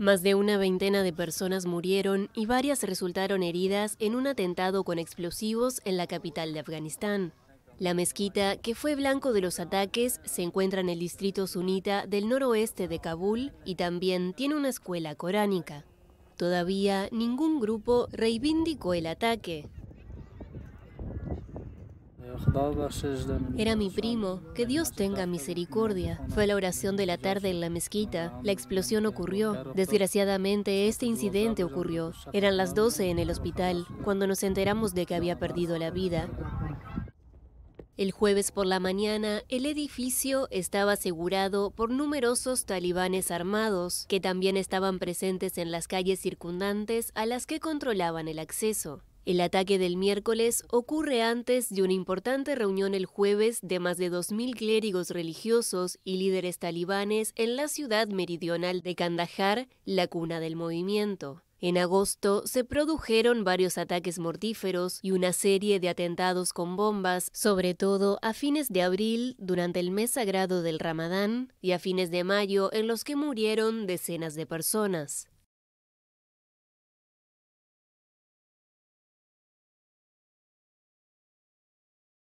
Más de una veintena de personas murieron y varias resultaron heridas en un atentado con explosivos en la capital de Afganistán. La mezquita, que fue blanco de los ataques, se encuentra en el distrito sunita del noroeste de Kabul y también tiene una escuela coránica. Todavía ningún grupo reivindicó el ataque, era mi primo, que Dios tenga misericordia. Fue la oración de la tarde en la mezquita. La explosión ocurrió. Desgraciadamente, este incidente ocurrió. Eran las 12 en el hospital, cuando nos enteramos de que había perdido la vida. El jueves por la mañana, el edificio estaba asegurado por numerosos talibanes armados, que también estaban presentes en las calles circundantes a las que controlaban el acceso. El ataque del miércoles ocurre antes de una importante reunión el jueves de más de 2.000 clérigos religiosos y líderes talibanes en la ciudad meridional de Kandahar, la cuna del movimiento. En agosto se produjeron varios ataques mortíferos y una serie de atentados con bombas, sobre todo a fines de abril durante el mes sagrado del Ramadán y a fines de mayo en los que murieron decenas de personas.